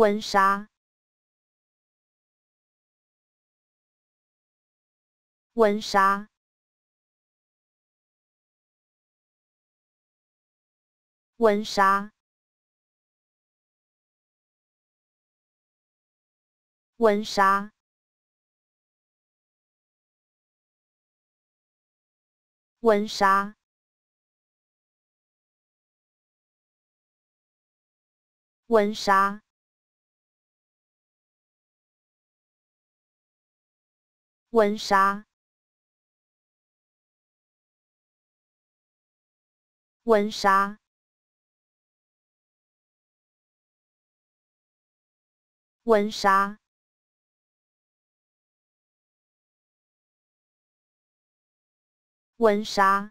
温莎，温莎，温莎，温莎，温莎。温莎。温莎，温莎，温莎，温莎。